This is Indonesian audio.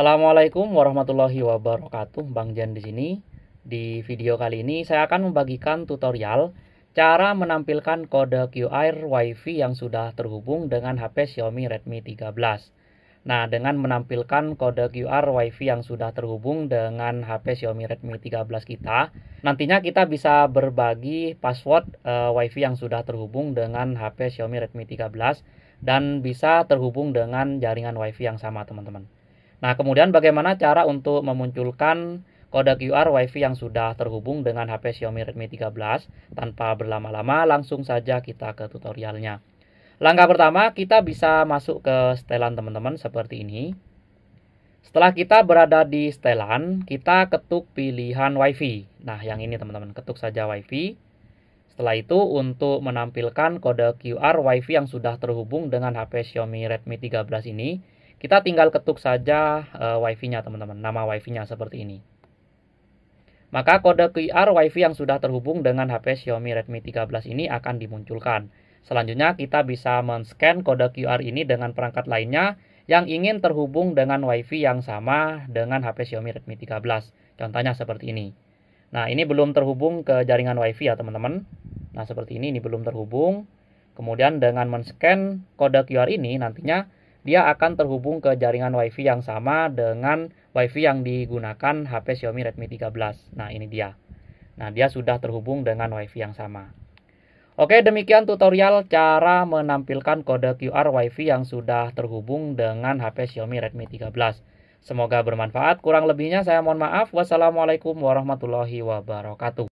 Assalamualaikum warahmatullahi wabarakatuh. Bang Jan di sini. Di video kali ini saya akan membagikan tutorial cara menampilkan kode QR WiFi yang sudah terhubung dengan HP Xiaomi Redmi 13. Nah, dengan menampilkan kode QR WiFi yang sudah terhubung dengan HP Xiaomi Redmi 13 kita, nantinya kita bisa berbagi password uh, WiFi yang sudah terhubung dengan HP Xiaomi Redmi 13 dan bisa terhubung dengan jaringan WiFi yang sama, teman-teman. Nah, kemudian bagaimana cara untuk memunculkan kode QR WiFi yang sudah terhubung dengan HP Xiaomi Redmi 13 tanpa berlama-lama langsung saja kita ke tutorialnya langkah pertama kita bisa masuk ke setelan teman-teman seperti ini setelah kita berada di setelan kita ketuk pilihan WiFi nah yang ini teman-teman ketuk saja WiFi setelah itu untuk menampilkan kode QR WiFi yang sudah terhubung dengan HP Xiaomi Redmi 13 ini kita tinggal ketuk saja uh, WiFi-nya teman-teman, nama WiFi-nya seperti ini. Maka kode QR WiFi yang sudah terhubung dengan HP Xiaomi Redmi 13 ini akan dimunculkan. Selanjutnya kita bisa men-scan kode QR ini dengan perangkat lainnya yang ingin terhubung dengan WiFi yang sama dengan HP Xiaomi Redmi 13. Contohnya seperti ini. Nah, ini belum terhubung ke jaringan WiFi ya, teman-teman. Nah, seperti ini, ini belum terhubung. Kemudian dengan men-scan kode QR ini nantinya dia akan terhubung ke jaringan WiFi yang sama dengan WiFi yang digunakan HP Xiaomi Redmi 13. Nah, ini dia. Nah, dia sudah terhubung dengan WiFi yang sama. Oke, demikian tutorial cara menampilkan kode QR WiFi yang sudah terhubung dengan HP Xiaomi Redmi 13. Semoga bermanfaat. Kurang lebihnya saya mohon maaf. Wassalamualaikum warahmatullahi wabarakatuh.